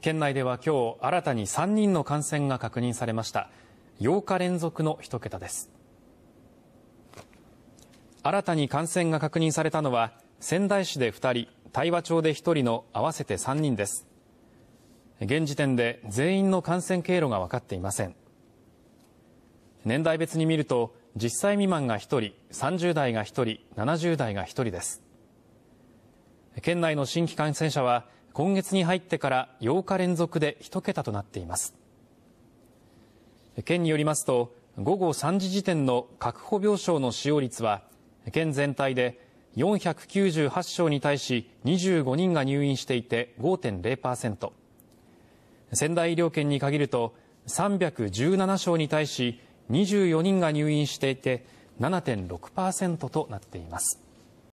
県内では今日新たに3人の感染が確認されました8日連続の1桁です新たに感染が確認されたのは仙台市で2人大和町で1人の合わせて3人です現時点で全員の感染経路が分かっていません年代別に見ると10歳未満が1人30代が1人70代が1人です県内の新規感染者は今月に入ってから8日連続で1桁となっています。県によりますと、午後3時時点の確保病床の使用率は、県全体で498床に対し25人が入院していて5.0%。仙台医療圏に限ると317床に対し24人が入院していて7.6%となっています。